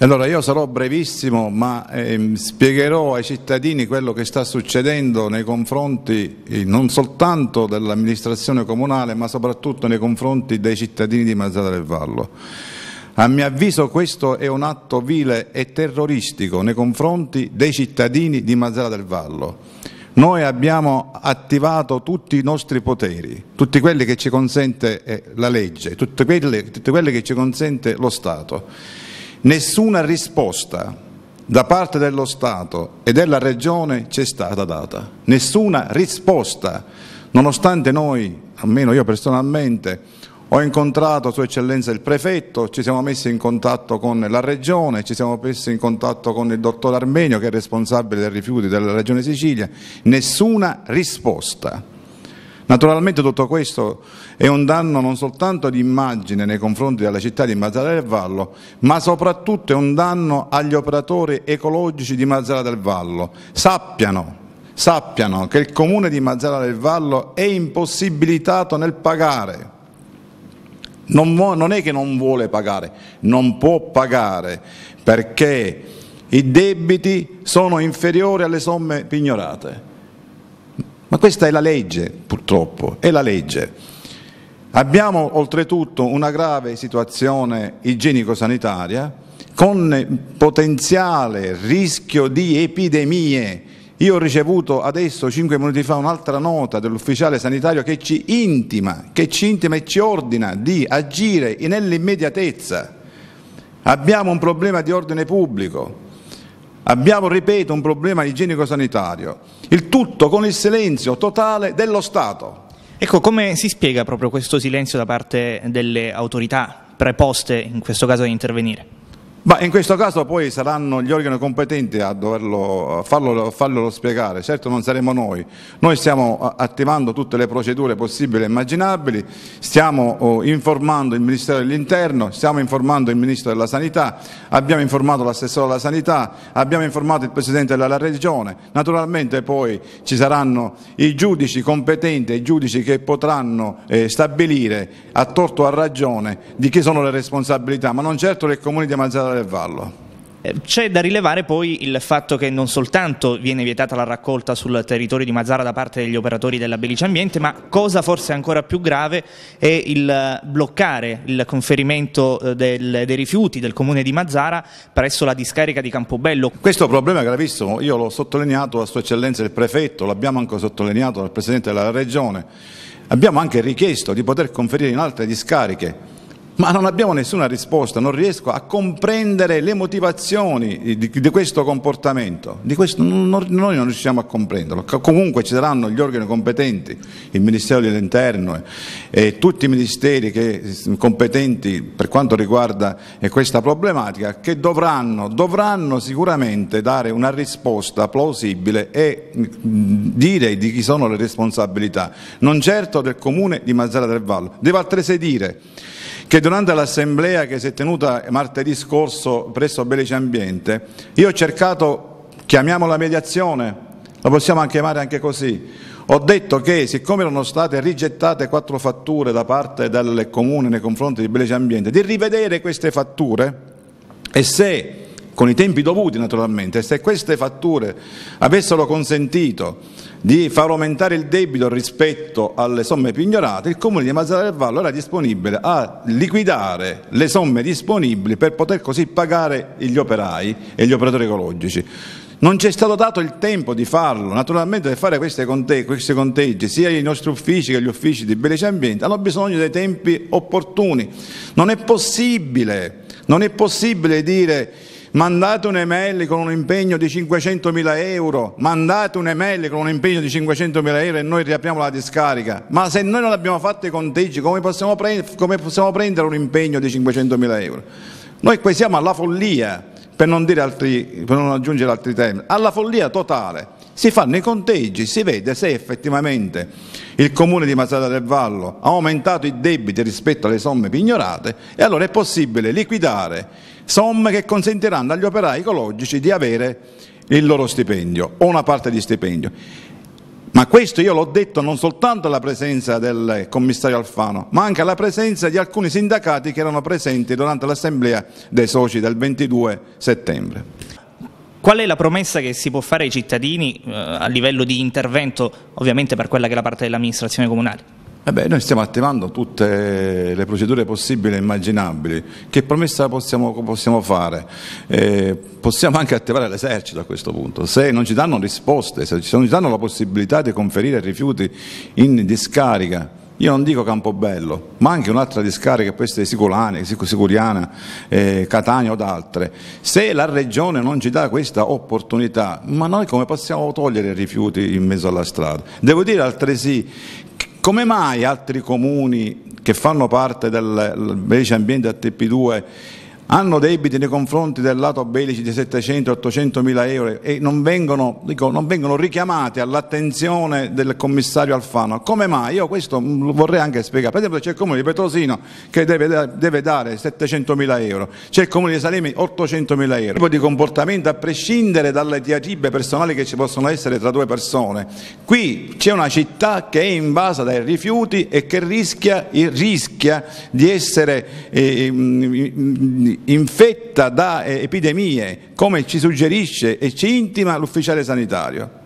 Allora io sarò brevissimo ma ehm, spiegherò ai cittadini quello che sta succedendo nei confronti eh, non soltanto dell'amministrazione comunale ma soprattutto nei confronti dei cittadini di Mazzara del Vallo. A mio avviso questo è un atto vile e terroristico nei confronti dei cittadini di Mazzara del Vallo. Noi abbiamo attivato tutti i nostri poteri, tutti quelli che ci consente eh, la legge, tutti quelli, tutti quelli che ci consente lo Stato Nessuna risposta da parte dello Stato e della Regione c'è stata data, nessuna risposta, nonostante noi, almeno io personalmente, ho incontrato Sua Eccellenza il Prefetto, ci siamo messi in contatto con la Regione, ci siamo messi in contatto con il Dottor Armenio che è responsabile dei rifiuti della Regione Sicilia, nessuna risposta. Naturalmente tutto questo è un danno non soltanto di immagine nei confronti della città di Mazzara del Vallo, ma soprattutto è un danno agli operatori ecologici di Mazzara del Vallo. Sappiano, sappiano che il comune di Mazzara del Vallo è impossibilitato nel pagare. Non, non è che non vuole pagare, non può pagare perché i debiti sono inferiori alle somme pignorate. Ma questa è la legge, purtroppo, è la legge. Abbiamo oltretutto una grave situazione igienico-sanitaria con potenziale rischio di epidemie. Io ho ricevuto adesso, cinque minuti fa, un'altra nota dell'ufficiale sanitario che ci intima, che ci intima e ci ordina di agire nell'immediatezza. Abbiamo un problema di ordine pubblico. Abbiamo, ripeto, un problema igienico-sanitario, il tutto con il silenzio totale dello Stato. Ecco, come si spiega proprio questo silenzio da parte delle autorità preposte, in questo caso, ad intervenire? Ma in questo caso poi saranno gli organi competenti a doverlo, farlo, farlo spiegare, certo non saremo noi, noi stiamo attivando tutte le procedure possibili e immaginabili, stiamo oh, informando il Ministero dell'Interno, stiamo informando il Ministro della Sanità, abbiamo informato l'assessore della Sanità, abbiamo informato il Presidente della Regione, naturalmente poi ci saranno i giudici competenti, i giudici che potranno eh, stabilire a torto o a ragione di chi sono le responsabilità, ma non certo le comuni di Manzana del Vallo. Eh, c'è da rilevare poi il fatto che non soltanto viene vietata la raccolta sul territorio di Mazzara da parte degli operatori della Belice Ambiente, ma cosa forse ancora più grave è il eh, bloccare il conferimento eh, del, dei rifiuti del comune di Mazzara presso la discarica di Campobello. Questo problema è gravissimo, io l'ho sottolineato a Sua Eccellenza il Prefetto, l'abbiamo anche sottolineato al Presidente della Regione, abbiamo anche richiesto di poter conferire in altre discariche ma non abbiamo nessuna risposta, non riesco a comprendere le motivazioni di, di questo comportamento, di questo, non, noi non riusciamo a comprenderlo, comunque ci saranno gli organi competenti, il Ministero dell'Interno e tutti i ministeri che, competenti per quanto riguarda eh, questa problematica che dovranno, dovranno sicuramente dare una risposta plausibile e mm, dire di chi sono le responsabilità, non certo del Comune di Mazzara del Vallo, devo altresì dire che durante l'assemblea che si è tenuta martedì scorso presso Belice Ambiente, io ho cercato, chiamiamola mediazione, la possiamo anche chiamare anche così, ho detto che siccome erano state rigettate quattro fatture da parte del comune nei confronti di Belice Ambiente, di rivedere queste fatture e se con i tempi dovuti naturalmente, se queste fatture avessero consentito di far aumentare il debito rispetto alle somme pignorate, il Comune di Mazzara del Vallo era disponibile a liquidare le somme disponibili per poter così pagare gli operai e gli operatori ecologici. Non ci è stato dato il tempo di farlo, naturalmente per fare questi conteggi, sia i nostri uffici che gli uffici di Belice Ambiente hanno bisogno dei tempi opportuni. Non è possibile, non è possibile dire mandate un'email con un impegno di 500.000 euro, mandate un'email con un impegno di 500.000 euro e noi riapriamo la discarica. Ma se noi non abbiamo fatto i conteggi, come possiamo, pre- come possiamo prendere un impegno di 500.000 euro? Noi qui siamo alla follia, per non, altri, per non aggiungere altri temi, alla follia totale si fanno i conteggi, si vede se effettivamente il comune di Masada del Vallo ha aumentato i debiti rispetto alle somme pignorate e allora è possibile liquidare somme che consentiranno agli operai ecologici di avere il loro stipendio o una parte di stipendio. Ma questo io l'ho detto non soltanto alla presenza del commissario Alfano, ma anche alla presenza di alcuni sindacati che erano presenti durante l'assemblea dei soci del 22 settembre. Qual è la promessa che si può fare ai cittadini eh, a livello di intervento, ovviamente per quella che è la parte dell'amministrazione comunale? Eh beh, noi stiamo attivando tutte le procedure possibili e immaginabili. Che promessa possiamo, possiamo fare? Eh, possiamo anche attivare l'esercito a questo punto. Se non ci danno risposte, se non ci danno la possibilità di conferire rifiuti in discarica, io non dico Campobello, ma anche un'altra discarica, questa essere Siculane, Sicuriana, eh, Catania o altre, se la Regione non ci dà questa opportunità, ma noi come possiamo togliere i rifiuti in mezzo alla strada? Devo dire altresì, come mai altri comuni che fanno parte del Belice Ambiente a tp 2 hanno debiti nei confronti del lato bellici di 700-800 mila euro e non vengono, dico, non vengono, richiamati all'attenzione del commissario Alfano. Come mai? Io questo vorrei anche spiegare. Per esempio c'è il comune di Petrosino che deve, deve dare 700 mila euro, c'è il comune di Salemi 800 mila euro. Il tipo di comportamento a prescindere dalle diatribe personali che ci possono essere tra due persone. Qui c'è una città che è invasa dai rifiuti e che rischia, rischia di essere... Eh, eh mm, mm, infetta da eh, epidemie, come ci suggerisce e ci intima l'ufficiale sanitario.